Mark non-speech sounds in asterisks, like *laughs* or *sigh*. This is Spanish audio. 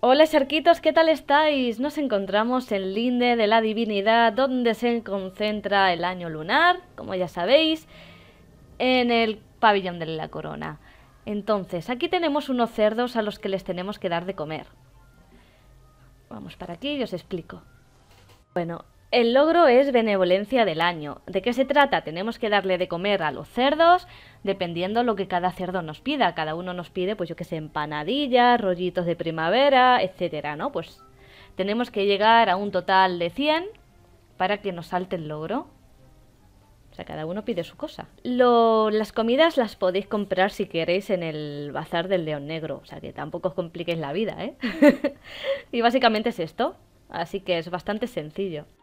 Hola cerquitos, ¿qué tal estáis? Nos encontramos en Linde de la Divinidad, donde se concentra el año lunar, como ya sabéis, en el pabellón de la corona. Entonces, aquí tenemos unos cerdos a los que les tenemos que dar de comer. Vamos para aquí y os explico. Bueno, el logro es benevolencia del año. ¿De qué se trata? Tenemos que darle de comer a los cerdos, dependiendo lo que cada cerdo nos pida. Cada uno nos pide, pues yo que sé, empanadillas, rollitos de primavera, etcétera, ¿no? Pues tenemos que llegar a un total de 100 para que nos salte el logro. O sea, cada uno pide su cosa. las comidas las podéis comprar si queréis en el bazar del León Negro. O sea, que tampoco os compliquéis la vida, ¿eh? *laughs* y básicamente es esto. Así que es bastante sencillo.